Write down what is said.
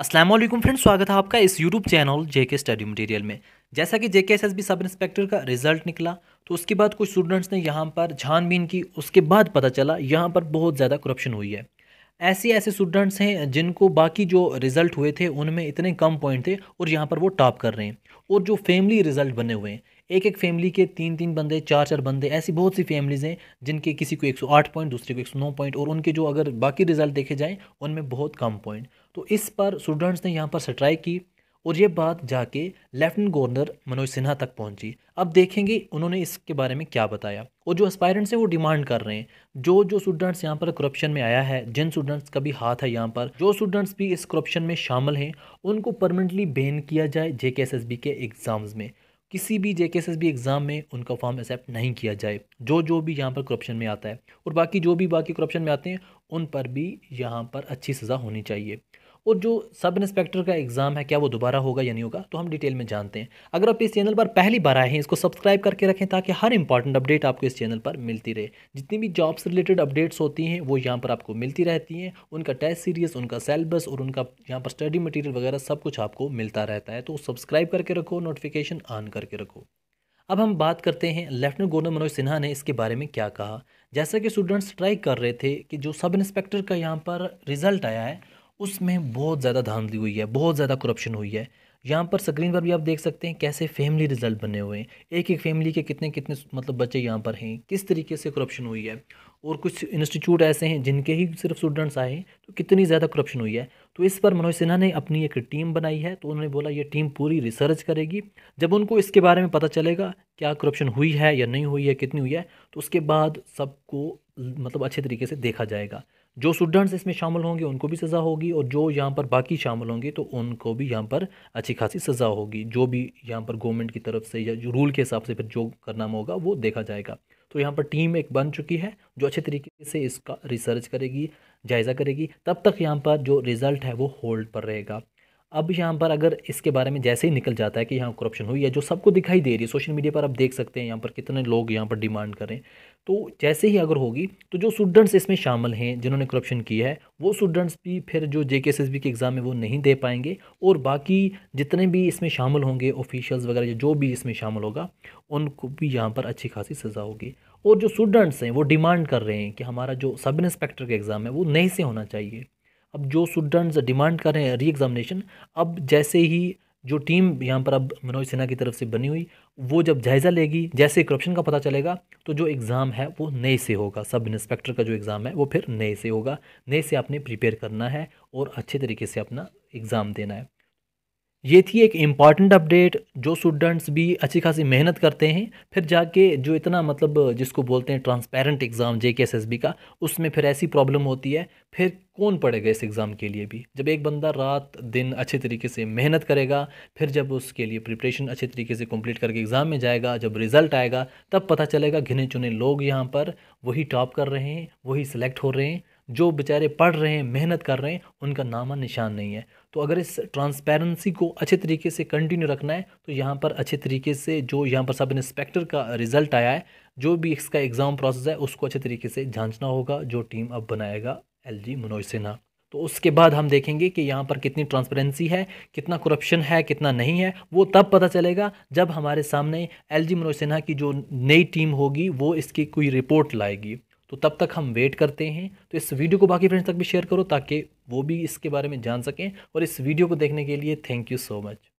Aslam friends स्वागत है आपका इस YouTube channel JK study material में जैसा कि जेके बी सब इंस्पेक्टर का रिजल्ट निकला तो उसके बाद कुछ स्टूडेंट्स ने यहाँ पर छानबीन की उसके बाद पता चला यहाँ पर बहुत ज़्यादा करप्शन हुई है ऐसे ऐसे स्टूडेंट्स हैं जिनको बाकी जो रिज़ल्ट हुए थे उनमें इतने कम पॉइंट थे और यहाँ पर वो टॉप कर रहे हैं और जो फैमिली रिज़ल्ट बने हुए हैं एक एक फैमिली के तीन तीन बंदे चार चार बंदे ऐसी बहुत सी फैमिलीज़ हैं जिनके किसी को 108 पॉइंट दूसरे को 109 पॉइंट और उनके जो अगर बाकी रिज़ल्ट देखे जाएँ उनमें बहुत कम पॉइंट तो इस पर स्टूडेंट्स ने यहाँ पर स्ट्राइक की और ये बात जाके लेफ्टिनेंट गवर्नर मनोज सिन्हा तक पहुँची अब देखेंगे उन्होंने इसके बारे में क्या बताया और जो एस्पायरेंट्स हैं वो डिमांड कर रहे हैं जो जो स्टूडेंट्स यहाँ पर करप्शन में आया है जिन स्टूडेंट्स का भी हाथ है यहाँ पर जो स्टूडेंट्स भी इस करप्शन में शामिल हैं उनको परमानेंटली बैन किया जाए जे के एग्ज़ाम्स में किसी भी जे भी एग्ज़ाम में उनका फॉर्म एक्सेप्ट नहीं किया जाए जो जो भी यहाँ पर करप्शन में आता है और बाकी जो भी बाकी करप्शन में आते हैं उन पर भी यहाँ पर अच्छी सज़ा होनी चाहिए और जो सब इंस्पेक्टर का एग्ज़ाम है क्या वो दोबारा होगा या नहीं होगा तो हम डिटेल में जानते हैं अगर आप इस चैनल पर पहली बार आए हैं इसको सब्सक्राइब करके रखें ताकि हर इंपॉर्टेंट अपडेट आपको इस चैनल पर मिलती रहे जितनी भी जॉब्स रिलेटेड अपडेट्स होती हैं वो यहाँ पर आपको मिलती रहती हैं उनका टेस्ट सीरीज़ उनका सेलेबस और उनका यहाँ पर स्टडी मटीरियल वगैरह सब कुछ आपको मिलता रहता है तो सब्सक्राइब करके रखो नोटिफिकेशन ऑन करके रखो अब हम बात करते हैं लेफ्टिनेंट गवर्नर मनोज सिन्हा ने इसके बारे में क्या कहा जैसा कि स्टूडेंट्स ट्राई कर रहे थे कि जो सब इंस्पेक्टर का यहाँ पर रिजल्ट आया है उसमें बहुत ज़्यादा धांधली हुई है बहुत ज़्यादा करप्शन हुई है यहाँ पर स्क्रीन पर भी आप देख सकते हैं कैसे फैमिली रिजल्ट बने हुए हैं एक एक फैमिली के कितने कितने मतलब बच्चे यहाँ पर हैं किस तरीके से करप्शन हुई है और कुछ इंस्टीट्यूट ऐसे हैं जिनके ही सिर्फ स्टूडेंट्स आए हैं तो कितनी ज़्यादा करप्शन हुई है तो इस पर मनोज सिन्हा ने अपनी एक टीम बनाई है तो उन्होंने बोला ये टीम पूरी रिसर्च करेगी जब उनको इसके बारे में पता चलेगा क्या करप्शन हुई है या नहीं हुई है कितनी हुई है तो उसके बाद सबको मतलब अच्छे तरीके से देखा जाएगा जो स्टूडेंट्स इसमें शामिल होंगे उनको भी सज़ा होगी और जो यहाँ पर बाकी शामिल होंगे तो उनको भी यहाँ पर अच्छी खासी सज़ा होगी जो भी यहाँ पर गवर्नमेंट की तरफ से या जो रूल के हिसाब से फिर जो करना होगा वो देखा जाएगा तो यहाँ पर टीम एक बन चुकी है जो अच्छे तरीके से इसका रिसर्च करेगी जायज़ा करेगी तब तक यहाँ पर जो रिज़ल्ट है वो होल्ड पर रहेगा अब यहाँ पर अगर इसके बारे में जैसे ही निकल जाता है कि यहाँ करप्शन हुई है जो सबको दिखाई दे रही है सोशल मीडिया पर आप देख सकते हैं यहाँ पर कितने लोग यहाँ पर डिमांड करें तो जैसे ही अगर होगी तो जो स्टूडेंट्स इसमें शामिल हैं जिन्होंने करप्शन किया है वो स्टूडेंट्स भी फिर जो जे के के एग्ज़ाम है वो नहीं दे पाएंगे और बाकी जितने भी इसमें शामिल होंगे ऑफिशियल्स वगैरह जो भी इसमें शामिल होगा उनको भी यहाँ पर अच्छी खासी सज़ा होगी और जो स्टूडेंट्स हैं वो डिमांड कर रहे हैं कि हमारा जो सब इंस्पेक्टर का एग्ज़ाम है वो नए से होना चाहिए अब जो स्टूडेंट्स डिमांड कर रहे हैं री एग्ज़ामिनेशन अब जैसे ही जो टीम यहाँ पर अब मनोज सिन्हा की तरफ से बनी हुई वो जब जायज़ा लेगी जैसे करप्शन का पता चलेगा तो जो एग्ज़ाम है वो नए से होगा सब इंस्पेक्टर का जो एग्ज़ाम है वो फिर नए से होगा नए से आपने प्रिपेयर करना है और अच्छे तरीके से अपना एग्ज़ाम देना है ये थी एक इम्पॉर्टेंट अपडेट जो स्टूडेंट्स भी अच्छी खासी मेहनत करते हैं फिर जाके जो इतना मतलब जिसको बोलते हैं ट्रांसपेरेंट एग्ज़ाम जे के एस एस बी का उसमें फिर ऐसी प्रॉब्लम होती है फिर कौन पड़ेगा इस एग्ज़ाम के लिए भी जब एक बंदा रात दिन अच्छे तरीके से मेहनत करेगा फिर जब उसके लिए प्रिपरेशन अच्छे तरीके से कंप्लीट करके एग्ज़ाम में जाएगा जब रिज़ल्ट आएगा तब पता चलेगा घिने चुने लोग यहाँ पर वही टॉप कर रहे हैं वही सिलेक्ट हो रहे हैं जो बेचारे पढ़ रहे हैं मेहनत कर रहे हैं उनका नामा निशान नहीं है तो अगर इस ट्रांसपेरेंसी को अच्छे तरीके से कंटिन्यू रखना है तो यहाँ पर अच्छे तरीके से जो यहाँ पर सब इंस्पेक्टर का रिज़ल्ट आया है जो भी इसका एग्ज़ाम प्रोसेस है उसको अच्छे तरीके से जांचना होगा जो टीम अब बनाएगा एल जी मनोज सिन्हा तो उसके बाद हम देखेंगे कि यहाँ पर कितनी ट्रांसपेरेंसी है कितना करप्शन है कितना नहीं है वो तब पता चलेगा जब हमारे सामने एल जी मनोज सिन्हा की जो नई टीम होगी वो इसकी कोई रिपोर्ट लाएगी तो तब तक हम वेट करते हैं तो इस वीडियो को बाकी फ्रेंड्स तक भी शेयर करो ताकि वो भी इसके बारे में जान सकें और इस वीडियो को देखने के लिए थैंक यू सो मच